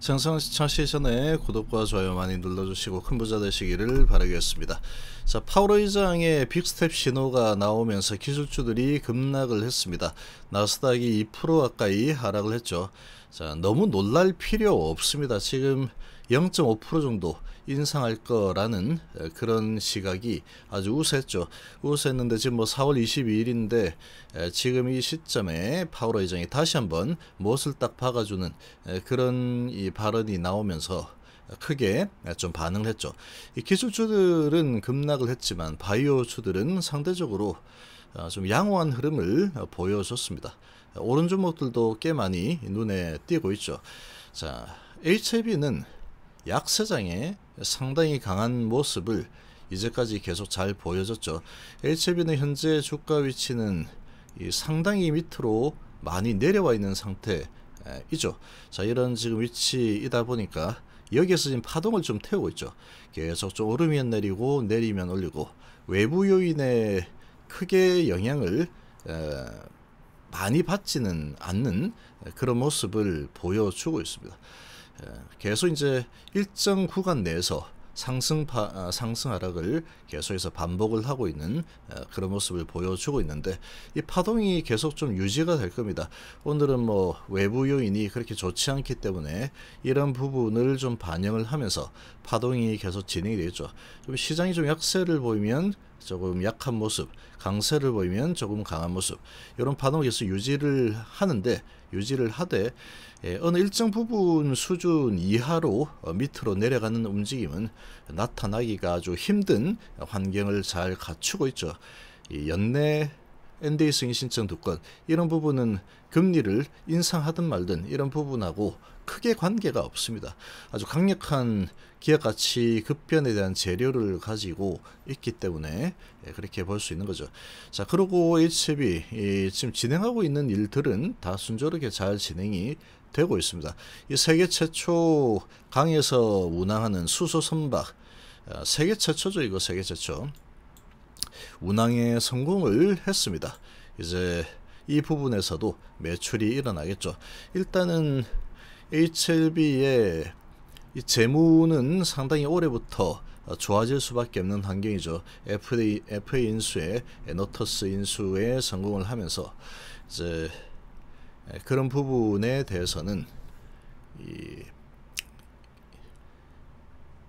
장상 시청하시기 전에 구독과 좋아요 많이 눌러주시고 큰 부자 되시기를 바라겠습니다. 자, 파월 의장의 빅스텝 신호가 나오면서 기술주들이 급락을 했습니다. 나스닥이 2% 가까이 하락을 했죠. 자, 너무 놀랄 필요 없습니다. 지금 0.5% 정도 인상할 거라는 그런 시각이 아주 우세했죠. 우세했는데 지금 뭐 4월 22일인데 지금 이 시점에 파우로 의장이 다시 한번 못을 딱 박아주는 그런 이 발언이 나오면서 크게 좀 반응을 했죠. 이 기술주들은 급락을 했지만 바이오주들은 상대적으로 아, 좀 양호한 흐름을 어, 보여줬습니다. 오른 종목들도 꽤 많이 눈에 띄고 있죠. 자, HIV는 약세장에 상당히 강한 모습을 이제까지 계속 잘 보여줬죠. HB는 현재 주가 위치는 상당히 밑으로 많이 내려와 있는 상태이죠. 자 이런 지금 위치이다 보니까 여기에서 지금 파동을 좀 태우고 있죠. 계속 좀 오르면 내리고 내리면 올리고 외부 요인에 크게 영향을 많이 받지는 않는 그런 모습을 보여주고 있습니다. 예, 계속 이제 일정 구간 내에서 상승파, 아, 상승 하락을 계속해서 반복을 하고 있는 예, 그런 모습을 보여주고 있는데 이 파동이 계속 좀 유지가 될 겁니다. 오늘은 뭐 외부 요인이 그렇게 좋지 않기 때문에 이런 부분을 좀 반영을 하면서 파동이 계속 진행이 되겠죠. 좀 시장이 좀 약세를 보이면 조금 약한 모습, 강세를 보이면 조금 강한 모습 이런 파동 계속 유지를 하는데 유지를 하되 예, 어느 일정 부분 수준 이하로 어, 밑으로 내려가는 움직임은 나타나기가 아주 힘든 환경을 잘 갖추고 있죠. 연내 NDA 승인 신청 두건 이런 부분은 금리를 인상하든 말든 이런 부분하고 크게 관계가 없습니다. 아주 강력한 기업 가치 급변에 대한 재료를 가지고 있기 때문에 예, 그렇게 볼 수 있는 거죠. 자, 그리고 HB 지금 진행하고 있는 일들은 다 순조롭게 잘 진행이 되고 있습니다. 이 세계 최초 강에서 운항하는 수소 선박 아, 세계 최초죠, 이거 세계 최초. 운항에 성공을 했습니다. 이제 이 부분에서도 매출이 일어나겠죠. 일단은 HLB의 이 재무는 상당히 올해부터 좋아질 수밖에 없는 환경이죠. FA, FA 인수에 너터스 인수에 성공을 하면서 이제 그런 부분에 대해서는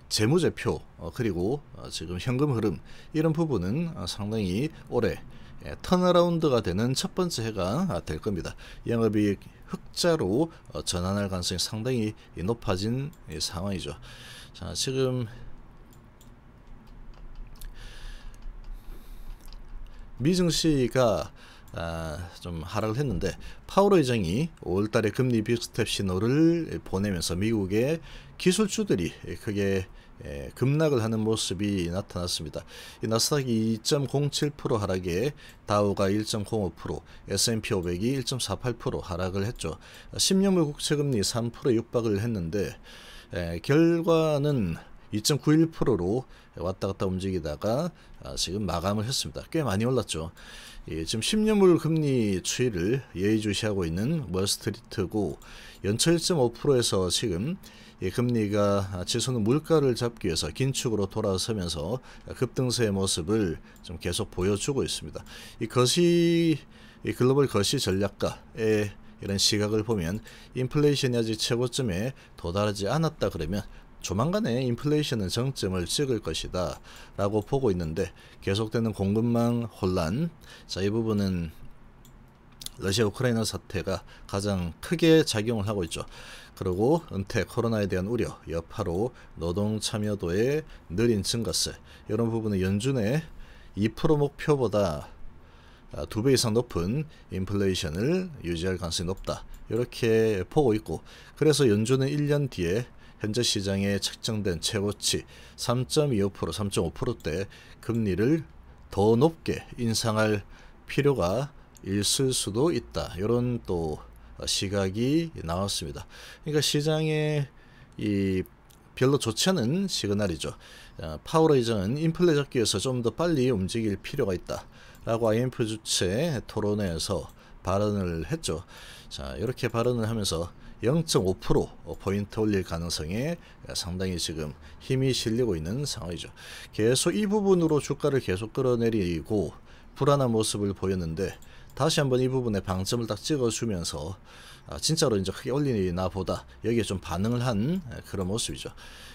재무제표 어, 그리고 어, 지금 현금 흐름 이런 부분은 어, 상당히 올해 턴어라운드가 예, 되는 첫 번째 해가 아, 될 겁니다. 영업이익 흑자로 전환할 가능성이 상당히 높아진 예, 상황이죠. 자 지금 미증시가 아, 좀 하락을 했는데 파월 의장이 5월달에 금리 빅스텝 신호를 보내면서 미국의 기술주들이 크게 예, 급락을 하는 모습이 나타났습니다. 이 나스닥이 2.07% 하락에 다우가 1.05%, S&P 500이 1.48% 하락을 했죠. 10년물 국채금리 3% 육박을 했는데 예, 결과는 2.91%로 왔다 갔다 움직이다가 아, 지금 마감을 했습니다. 꽤 많이 올랐죠. 예, 지금 10년물 금리 추이를 예의주시하고 있는 월스트리트고 연초 1.5%에서 지금 이 예, 금리가 지수는 물가를 잡기 위해서 긴축으로 돌아서면서 급등세의 모습을 좀 계속 보여주고 있습니다. 이 거시 이 글로벌 거시 전략가의 이런 시각을 보면 인플레이션이 아직 최고점에 도달하지 않았다 그러면 조만간에 인플레이션은 정점을 찍을 것이다 라고 보고 있는데 계속되는 공급망 혼란 자이 부분은 러시아 우크라이나 사태가 가장 크게 작용을 하고 있죠. 그리고 은퇴 코로나에 대한 우려 여파로 노동 참여도의 느린 증가세 이런 부분은 연준의 2% 목표보다 아, 두배 이상 높은 인플레이션을 유지할 가능성이 높다. 이렇게 보고 있고 그래서 연준은 1년 뒤에 현재 시장에 책정된 최고치 3.25% 3.5%대 금리를 더 높게 인상할 필요가 있을 수도 있다. 이런 또 시각이 나왔습니다. 그러니까 시장에이 별로 좋지 않은 시그널이죠. 아, 파워레이저는 인플레 잡기 위해서 좀 더 빨리 움직일 필요가 있다. 라고 IMF 주최 토론회에서 발언을 했죠. 자, 이렇게 발언을 하면서 0.5% 포인트 올릴 가능성에 상당히 지금 힘이 실리고 있는 상황이죠. 계속 이 부분으로 주가를 계속 끌어내리고 불안한 모습을 보였는데 다시 한번 이 부분에 방점을 딱 찍어주면서 아, 진짜로 이제 크게 올리나 보다 여기에 좀 반응을 한 그런 모습이죠.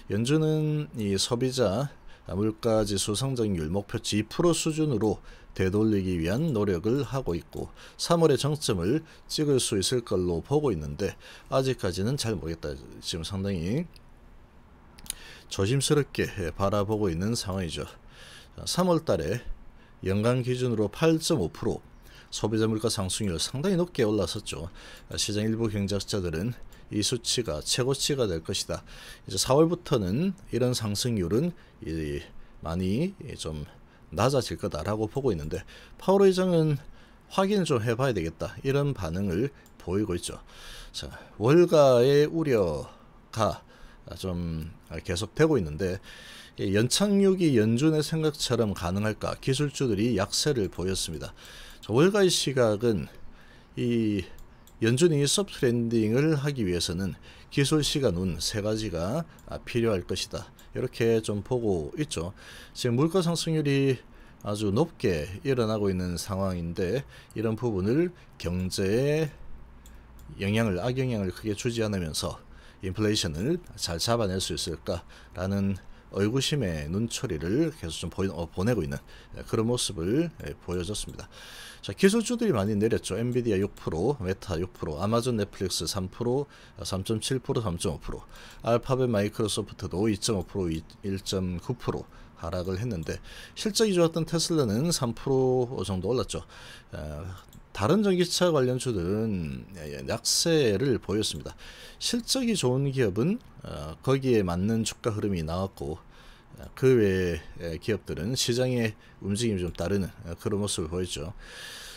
연준은 이 소비자 아, 물가지수 성장률 목표 치 G% 수준으로 되돌리기 위한 노력을 하고 있고 3월에 정점을 찍을 수 있을 걸로 보고 있는데 아직까지는 잘 모르겠다. 지금 상당히 조심스럽게 바라보고 있는 상황이죠. 3월 달에 연간 기준으로 8.5% 소비자 물가 상승률 상당히 높게 올라섰죠. 시장 일부 경제학자들은 이 수치가 최고치가 될 것이다. 이제 4월부터는 이런 상승률은 많이 좀 낮아질 거다라고 보고 있는데 파월 의장은 확인을 좀 해봐야 되겠다 이런 반응을 보이고 있죠. 자 월가의 우려가 좀 계속되고 있는데 연착륙이 연준의 생각처럼 가능할까 기술주들이 약세를 보였습니다. 월가의 시각은 이 연준이 서브트렌딩을 하기 위해서는 기술시간 운세 가지가 아, 필요할 것이다. 이렇게 좀 보고 있죠. 지금 물가 상승률이 아주 높게 일어나고 있는 상황인데 이런 부분을 경제에 영향을 악영향을 크게 주지 않으면서 인플레이션을 잘 잡아낼 수 있을까라는 의구심의 눈초리를 계속 좀 보이, 어, 보내고 있는 예, 그런 모습을 예, 보여줬습니다. 자, 기술주들이 많이 내렸죠. 엔비디아 6%, 메타 6%, 아마존 넷플릭스 3%, 3.7%, 3.5%, 알파벳 마이크로소프트도 2.5%, 1.9% 하락을 했는데 실적이 좋았던 테슬라는 3% 정도 올랐죠. 아, 다른 전기차 관련주들은 예, 예, 약세를 보였습니다. 실적이 좋은 기업은 어, 거기에 맞는 주가 흐름이 나왔고 어, 그 외의 예, 기업들은 시장의 움직임이 좀 따르는 어, 그런 모습을 보였죠.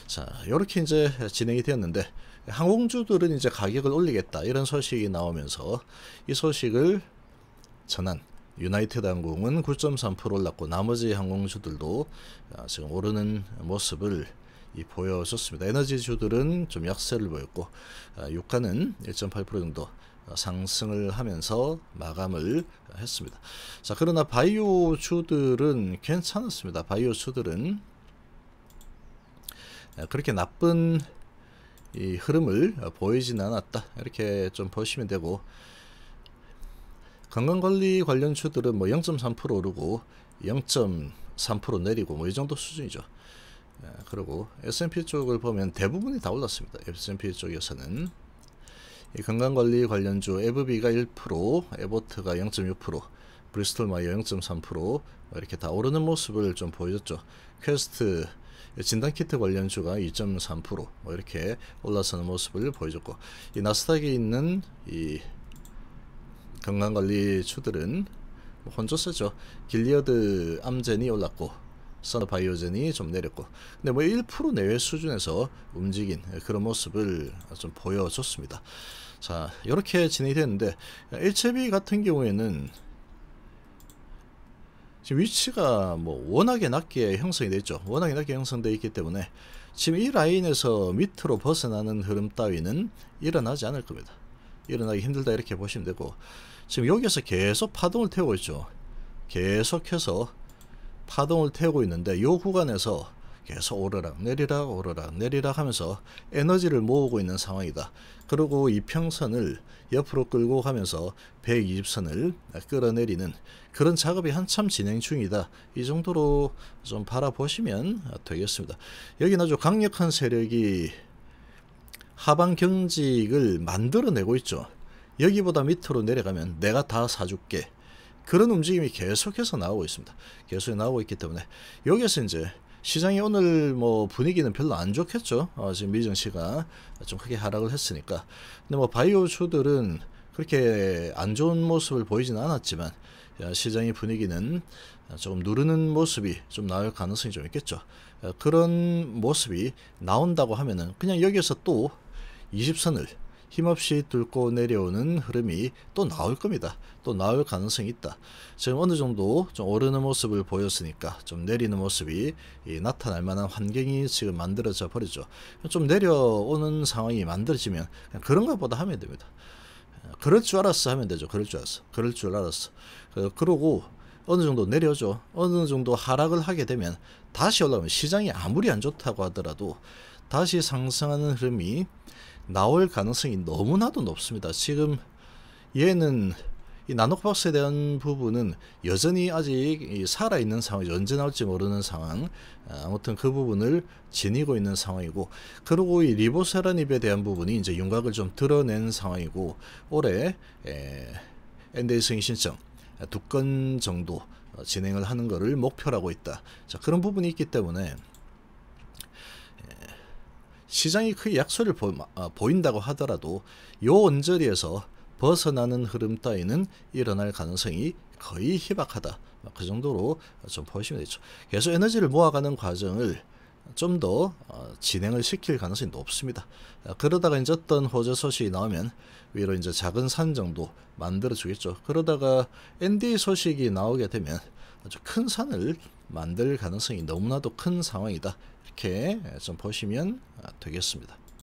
자, 이렇게 이제 진행이 되었는데 항공주들은 이제 가격을 올리겠다 이런 소식이 나오면서 이 소식을 전한 유나이티드 항공은 9.3% 올랐고 나머지 항공주들도 지금 오르는 모습을 보여줬습니다 에너지주들은 좀 약세를 보였고 아, 유가는 1.8% 정도 상승을 하면서 마감을 했습니다. 자 그러나 바이오주들은 괜찮았습니다. 바이오주들은 아, 그렇게 나쁜 이 흐름을 보이진 않았다. 이렇게 좀 보시면 되고 건강관리 관련주들은 뭐 0.3% 오르고 0.3% 내리고 뭐 이 정도 수준이죠. 네, 그리고 S&P 쪽을 보면 대부분이 다 올랐습니다. S&P 쪽에서는 건강관리 관련주 에브비가 1%, 에버트가 0.6%, 브리스톨마이어 0.3% 이렇게 다 오르는 모습을 좀 보여줬죠. 퀘스트 진단키트 관련주가 2.3% 뭐 이렇게 올라서는 모습을 보여줬고 이 나스닥에 있는 이 건강관리주들은 뭐 혼조세죠. 길리어드 암젠이 올랐고 선업 바이오젠이 좀 내렸고 근데 뭐 1% 내외 수준에서 움직인 그런 모습을 좀 보여줬습니다. 자 이렇게 진행이 됐는데 HB 같은 경우에는 지금 위치가 뭐 워낙에 낮게 형성이 됐죠 워낙에 낮게 형성되어 있기 때문에 지금 이 라인에서 밑으로 벗어나는 흐름 따위는 일어나지 않을 겁니다. 일어나기 힘들다 이렇게 보시면 되고 지금 여기에서 계속 파동을 태우고 있죠. 계속해서 파동을 태우고 있는데 이 구간에서 계속 오르락 내리락 오르락 내리락 하면서 에너지를 모으고 있는 상황이다. 그리고 이 평선을 옆으로 끌고 가면서 120선을 끌어내리는 그런 작업이 한참 진행 중이다. 이 정도로 좀 바라보시면 되겠습니다. 여기는 아주 강력한 세력이 하방 경직을 만들어내고 있죠. 여기보다 밑으로 내려가면 내가 다 사줄게. 그런 움직임이 계속해서 나오고 있습니다. 계속 나오고 있기 때문에 여기서 이제 시장이 오늘 뭐 분위기는 별로 안 좋겠죠. 어, 지금 미증시가 좀 크게 하락을 했으니까. 근데 뭐 바이오주들은 그렇게 안 좋은 모습을 보이진 않았지만 어, 시장의 분위기는 조금 누르는 모습이 좀 나올 가능성이 좀 있겠죠. 어, 그런 모습이 나온다고 하면은 그냥 여기서또 20선을 힘없이 뚫고 내려오는 흐름이 또 나올 겁니다. 또 나올 가능성이 있다. 지금 어느 정도 좀 오르는 모습을 보였으니까 좀 내리는 모습이 나타날 만한 환경이 지금 만들어져 버리죠. 좀 내려오는 상황이 만들어지면 그런 것보다 하면 됩니다. 그럴 줄 알았어 하면 되죠. 그럴 줄 알았어. 그럴 줄 알았어. 그, 그러고 어느 정도 내려죠. 어느 정도 하락을 하게 되면 다시 올라오면 시장이 아무리 안 좋다고 하더라도 다시 상승하는 흐름이 나올 가능성이 너무나도 높습니다. 지금 얘는 이 나노박스에 대한 부분은 여전히 아직 살아있는 상황, 언제 나올지 모르는 상황, 아무튼 그 부분을 지니고 있는 상황이고, 그리고 이 리보세라닙에 대한 부분이 이제 윤곽을 좀 드러낸 상황이고, 올해 엔데이 승인 신청 두 건 정도 어, 진행을 하는 것을 목표로 하고 있다. 자, 그런 부분이 있기 때문에 시장이 그 약소를 보, 아, 보인다고 하더라도 요 언저리에서 벗어나는 흐름 따위는 일어날 가능성이 거의 희박하다. 뭐 그 정도로 좀 보시면 되죠. 계속 에너지를 모아가는 과정을 좀더 어, 진행을 시킬 가능성이 높습니다. 어, 그러다가 이제 어떤 호재 소식이 나오면 위로 이제 작은 산 정도 만들어 주겠죠. 그러다가 ND 소식이 나오게 되면 아주 큰 산을 만들 가능성이 너무나도 큰 상황이다. 이렇게 좀 보시면 되겠습니다.